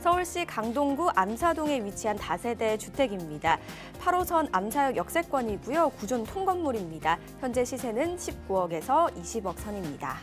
서울시 강동구 암사동에 위치한 다세대 주택입니다. 8호선 암사역 역세권이고요. 구존 통건물입니다. 현재 시세는 19억에서 20억 선입니다.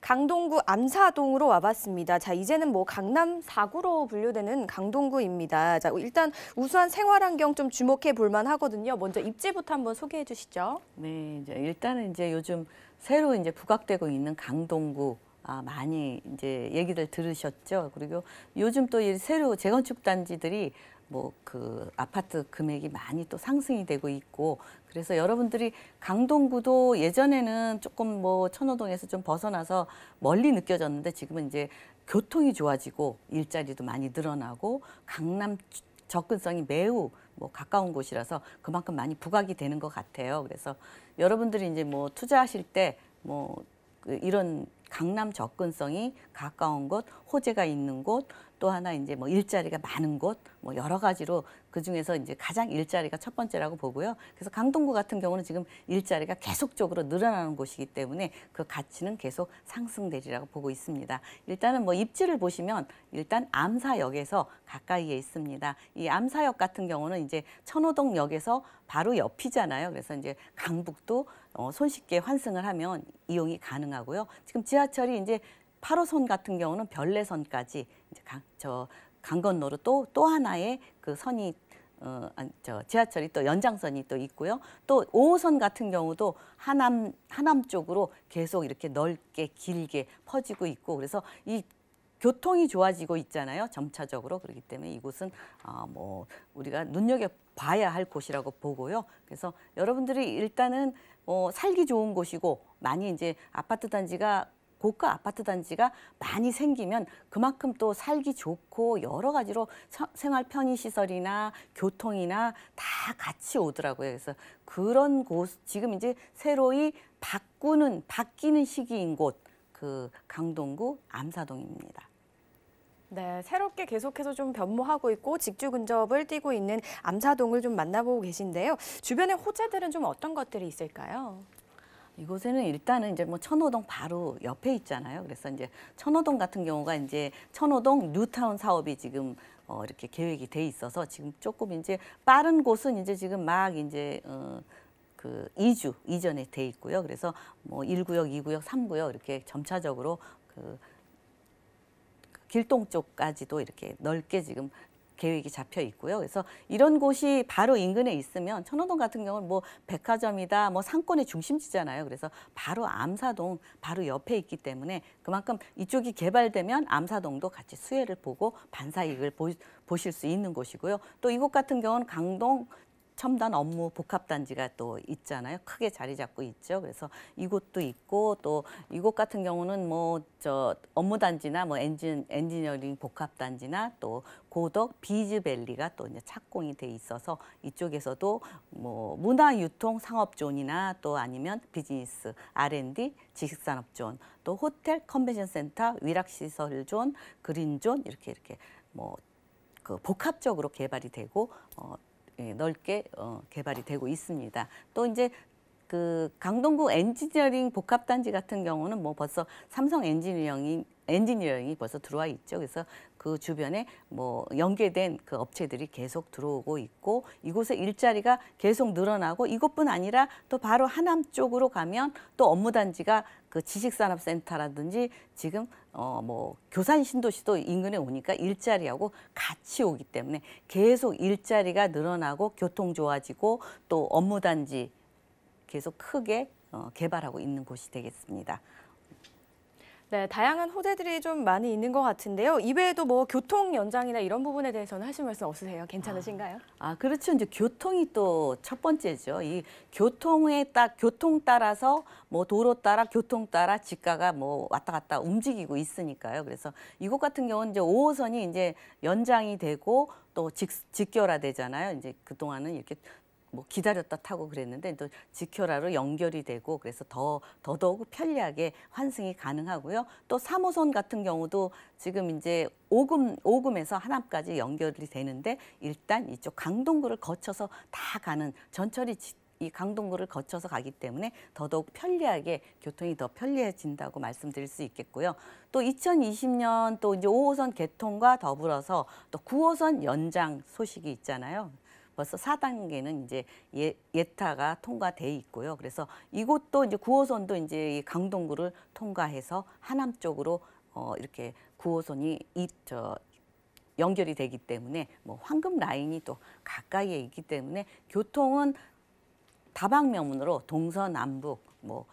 강동구 암사동으로 와봤습니다. 자, 이제는 뭐 강남 4구로 분류되는 강동구입니다. 자, 일단 우수한 생활 환경 좀 주목해 볼만 하거든요. 먼저 입지부터 한번 소개해 주시죠. 네, 이제 일단은 이제 요즘 새로 이제 부각되고 있는 강동구 아, 많이 이제 얘기를 들으셨죠. 그리고 요즘 또 새로 재건축 단지들이 뭐 그 아파트 금액이 많이 또 상승이 되고 있고 그래서 여러분들이 강동구도 예전에는 조금 뭐 천호동에서 좀 벗어나서 멀리 느껴졌는데 지금은 이제 교통이 좋아지고 일자리도 많이 늘어나고 강남 접근성이 매우 뭐 가까운 곳이라서 그만큼 많이 부각이 되는 것 같아요. 그래서 여러분들이 이제 뭐 투자하실 때 뭐 그 이런 강남 접근성이 가까운 곳, 호재가 있는 곳, 또 하나 이제 뭐 일자리가 많은 곳, 뭐 여러 가지로 그 중에서 이제 가장 일자리가 첫 번째라고 보고요. 그래서 강동구 같은 경우는 지금 일자리가 계속적으로 늘어나는 곳이기 때문에 그 가치는 계속 상승되리라고 보고 있습니다. 일단은 뭐 입지를 보시면 일단 암사역에서 가까이에 있습니다. 이 암사역 같은 경우는 이제 천호동역에서 바로 옆이잖아요. 그래서 이제 강북도 어, 손쉽게 환승을 하면 이용이 가능하고요. 지금 지하 지하철이 이제 8호선 같은 경우는 별내선까지 이제 강, 저, 강 건너로 또, 또 하나의 그 선이 어, 저 지하철이 또 연장선이 또 있고요. 또 5호선 같은 경우도 하남 하남 쪽으로 계속 이렇게 넓게 길게 퍼지고 있고 그래서 이 교통이 좋아지고 있잖아요. 점차적으로 그렇기 때문에 이곳은 아 뭐 우리가 눈여겨 봐야 할 곳이라고 보고요. 그래서 여러분들이 일단은 어, 살기 좋은 곳이고 많이 이제 아파트 단지가 고가 아파트 단지가 많이 생기면 그만큼 또 살기 좋고 여러 가지로 생활 편의 시설이나 교통이나 다 같이 오더라고요. 그래서 그런 곳 지금 이제 새로이 바꾸는 바뀌는 시기인 곳 그 강동구 암사동입니다. 네, 새롭게 계속해서 좀 변모하고 있고 직주 근접을 띄고 있는 암사동을 좀 만나보고 계신데요. 주변의 호재들은 좀 어떤 것들이 있을까요? 이곳에는 일단은 이제 뭐 천호동 바로 옆에 있잖아요. 그래서 이제 천호동 같은 경우가 이제 천호동 뉴타운 사업이 지금 어 이렇게 계획이 돼 있어서 지금 조금 이제 빠른 곳은 이제 지금 막 이제 어, 그 이주 이전에 돼 있고요. 그래서 뭐 일구역이구역삼구역 이렇게 점차적으로 그, 그 길동 쪽까지도 이렇게 넓게 지금 계획이 잡혀 있고요. 그래서 이런 곳이 바로 인근에 있으면 천호동 같은 경우는 뭐 백화점이다, 뭐 상권의 중심지잖아요. 그래서 바로 암사동 바로 옆에 있기 때문에 그만큼 이쪽이 개발되면 암사동도 같이 수혜를 보고 반사 이익을 보, 보실 수 있는 곳이고요. 또 이곳 같은 경우는 강동 첨단 업무 복합단지가 또 있잖아요. 크게 자리 잡고 있죠. 그래서 이곳도 있고 또 이곳 같은 경우는 뭐 저 업무단지나 뭐 엔진, 엔지니어링 복합단지나 또 고덕 비즈밸리가 또 이제 착공이 돼 있어서 이쪽에서도 뭐 문화유통 상업존이나 또 아니면 비즈니스 R&D 지식산업존 또 호텔 컨벤션 센터 위락시설존 그린존 이렇게 이렇게 뭐 그 복합적으로 개발이 되고 어, 예, 넓게 어, 개발이 되고 있습니다. 또 이제 그 강동구 엔지니어링 복합단지 같은 경우는 뭐 벌써 삼성 엔지니어링 엔지니어링이 벌써 들어와 있죠. 그래서 그 주변에 뭐 연계된 그 업체들이 계속 들어오고 있고 이곳에 일자리가 계속 늘어나고 이것뿐 아니라 또 바로 하남 쪽으로 가면 또 업무 단지가 그 지식산업센터라든지 지금 어뭐 교산 신도시도 인근에 오니까 일자리하고 같이 오기 때문에 계속 일자리가 늘어나고 교통 좋아지고 또 업무 단지 계속 크게 어, 개발하고 있는 곳이 되겠습니다. 네, 다양한 호재들이 좀 많이 있는 것 같은데요. 이외에도 뭐 교통 연장이나 이런 부분에 대해서는 하실 말씀 없으세요? 괜찮으신가요? 아, 아 그렇죠. 이제 교통이 또 첫 번째죠. 이 교통에 딱 교통 따라서 뭐 도로 따라 교통 따라 지가가 뭐 왔다 갔다 움직이고 있으니까요. 그래서 이곳 같은 경우는 이제 5호선이 이제 연장이 되고 또 직, 직결화되잖아요. 이제 그동안은 이렇게 뭐 기다렸다 타고 그랬는데 또 지켜라로 연결이 되고 그래서 더 더더욱 편리하게 환승이 가능하고요. 또 3호선 같은 경우도 지금 이제 오금오금에서 하남까지 연결이 되는데 일단 이쪽 강동구를 거쳐서 다 가는 전철이 이 강동구를 거쳐서 가기 때문에 더더욱 편리하게 교통이 더 편리해진다고 말씀드릴 수 있겠고요. 또 2020년 또 이제 5호선 개통과 더불어서 또 9호선 연장 소식이 있잖아요. 벌써 4단계는 이제 예, 예타가 통과돼 있고요. 그래서 이곳도 이제 9호선도 이제 이 강동구를 통과해서 하남 쪽으로 어, 이렇게 9호선이 이, 저, 연결이 되기 때문에 뭐 황금 라인이 또 가까이에 있기 때문에 교통은 다방면으로 동서남북 뭐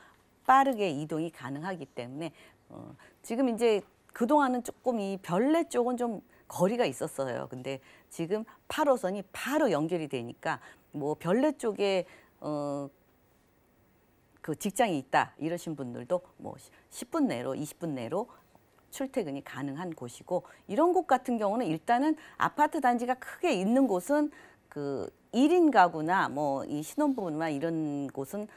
빠르게 이동이 가능하기 때문에 어, 지금 이제 그동안은 조금 이 별내 쪽은 좀 거리가 있었어요. 근데 지금 8호선이 바로 연결이 되니까 뭐 별내 쪽에 어, 그 직장이 있다 이러신 분들도 뭐 10분 내로 20분 내로 출퇴근이 가능한 곳이고 이런 곳 같은 경우는 일단은 아파트 단지가 크게 있는 곳은 그 1인 가구나 뭐 이 신혼부부나 이런 곳은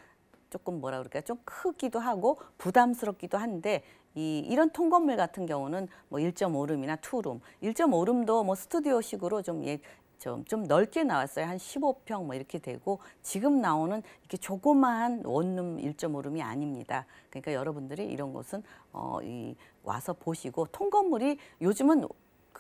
조금 뭐라 그럴까요? 좀 크기도 하고 부담스럽기도 한데 이 이런 통건물 같은 경우는 뭐 1.5룸이나 2룸, 1.5룸도 뭐 스튜디오식으로 좀 예, 좀, 좀 넓게 나왔어요. 한 15평 뭐 이렇게 되고 지금 나오는 이렇게 조그마한 원룸 1.5룸이 아닙니다. 그러니까 여러분들이 이런 곳은 어, 이 와서 보시고 통건물이 요즘은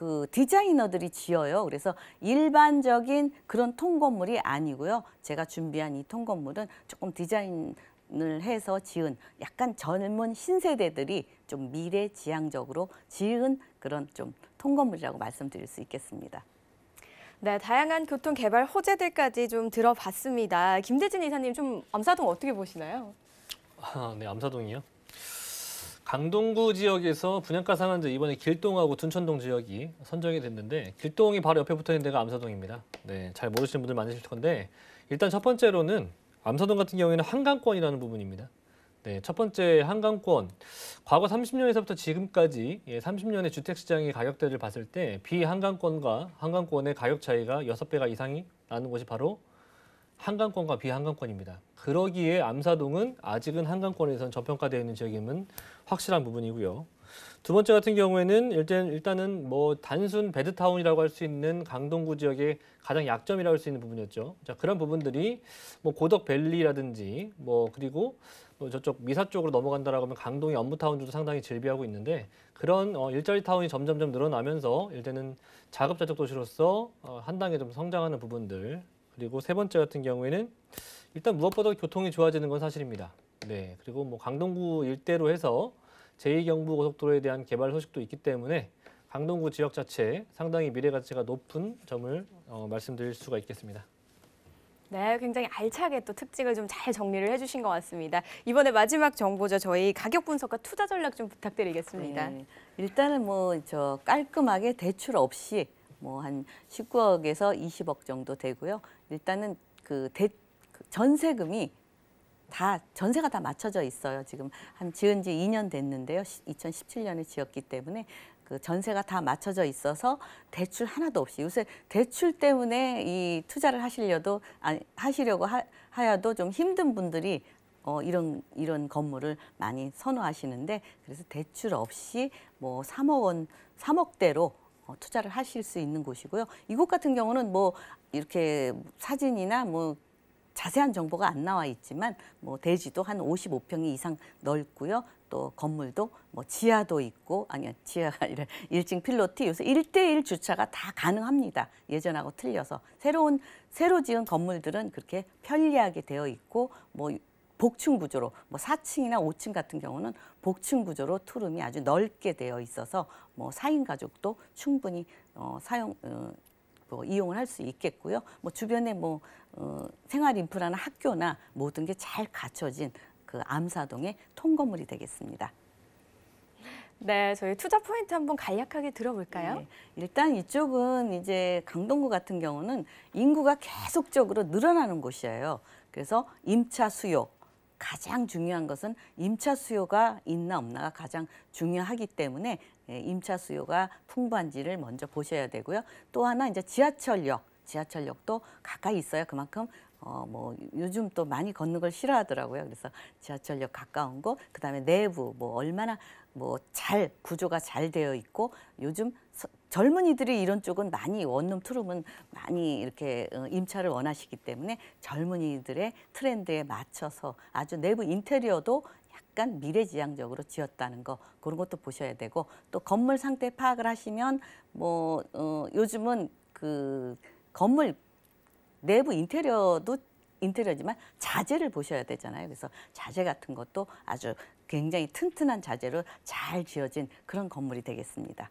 그 디자이너들이 지어요. 그래서 일반적인 그런 통건물이 아니고요. 제가 준비한 이 통건물은 조금 디자인 을 해서 지은 약간 젊은 신세대들이 좀 미래 지향적으로 지은 그런 좀 통건물이라고 말씀드릴 수 있겠습니다. 네, 다양한 교통 개발 호재들까지 좀 들어봤습니다. 김대진 이사님 좀 암사동 어떻게 보시나요? 아, 네, 암사동이요. 강동구 지역에서 분양가 상한제 이번에 길동하고 둔천동 지역이 선정이 됐는데 길동이 바로 옆에 붙어 있는 데가 암사동입니다. 네, 잘 모르시는 분들 많으실 건데 일단 첫 번째로는 암사동 같은 경우에는 한강권이라는 부분입니다. 네, 첫 번째 한강권. 과거 30년에서부터 지금까지 예, 30년의 주택시장의 가격대를 봤을 때 비한강권과 한강권의 가격 차이가 6배가 이상이 나는 곳이 바로 한강권과 비한강권입니다. 그러기에 암사동은 아직은 한강권에선 저평가되어 있는 지역임은 확실한 부분이고요. 두 번째 같은 경우에는 일단, 일단은 뭐 단순 베드타운이라고 할 수 있는 강동구 지역의 가장 약점이라고 할 수 있는 부분이었죠. 자, 그런 부분들이 뭐 고덕밸리라든지 뭐 그리고 뭐 저쪽 미사 쪽으로 넘어간다라고 하면 강동의 업무타운주도 상당히 즐비하고 있는데 그런 어, 일자리 타운이 점점점 늘어나면서 일단은 자급자족 도시로서 어, 한단계 좀 성장하는 부분들 그리고 세 번째 같은 경우에는 일단 무엇보다 교통이 좋아지는 건 사실입니다. 네, 그리고 뭐 강동구 일대로 해서 제2경부고속도로에 대한 개발 소식도 있기 때문에 강동구 지역 자체 상당히 미래 가치가 높은 점을 어, 말씀드릴 수가 있겠습니다. 네, 굉장히 알차게 또 특징을 좀 잘 정리를 해주신 것 같습니다. 이번에 마지막 정보죠. 저희 가격 분석과 투자 전략 좀 부탁드리겠습니다. 네, 일단은 뭐 저 깔끔하게 대출 없이 뭐 한 19억에서 20억 정도 되고요. 일단은 그 대, 그 전세금이 다 전세가 다 맞춰져 있어요. 지금 한 지은 지 2년 됐는데요. 2017년에 지었기 때문에 그 전세가 다 맞춰져 있어서 대출 하나도 없이 요새 대출 때문에 이 투자를 하시려도 아니, 하시려고 하, 하여도 좀 힘든 분들이 어, 이런 이런 건물을 많이 선호하시는데 그래서 대출 없이 뭐 3억 원 3억대로 어, 투자를 하실 수 있는 곳이고요. 이곳 같은 경우는 뭐 이렇게 사진이나 뭐 자세한 정보가 안 나와 있지만 뭐 대지도 한 55평이 이상 넓고요. 또 건물도 뭐 지하도 있고 아니요 지하가 아니라 1층 필로티 요새 1대1 주차가 다 가능합니다. 예전하고 틀려서 새로운 새로 지은 건물들은 그렇게 편리하게 되어 있고 뭐 복층 구조로 뭐 4층이나 5층 같은 경우는 복층 구조로 투룸이 아주 넓게 되어 있어서 뭐 4인 가족도 충분히 어, 사용 어, 뭐 이용을 할 수 있겠고요. 뭐 주변에 뭐 어, 생활 인프라나 학교나 모든 게 잘 갖춰진 그 암사동의 통건물이 되겠습니다. 네, 저희 투자 포인트 한번 간략하게 들어볼까요? 네, 일단 이쪽은 이제 강동구 같은 경우는 인구가 계속적으로 늘어나는 곳이에요. 그래서 임차 수요, 가장 중요한 것은 임차 수요가 있나 없나가 가장 중요하기 때문에 예, 임차 수요가 풍부한지를 먼저 보셔야 되고요. 또 하나 이제 지하철역, 지하철역도 가까이 있어요 그만큼 어, 뭐 요즘 또 많이 걷는 걸 싫어하더라고요. 그래서 지하철역 가까운 곳, 그다음에 내부 뭐 얼마나 뭐 잘 구조가 잘 되어 있고 요즘 젊은이들이 이런 쪽은 많이 원룸 투룸은 많이 이렇게 어, 임차를 원하시기 때문에 젊은이들의 트렌드에 맞춰서 아주 내부 인테리어도 약간 미래지향적으로 지었다는 거 그런 것도 보셔야 되고 또 건물 상태 파악을 하시면 뭐 어, 요즘은 그 건물 내부 인테리어도 인테리어지만 자재를 보셔야 되잖아요. 그래서 자재 같은 것도 아주 굉장히 튼튼한 자재로 잘 지어진 그런 건물이 되겠습니다.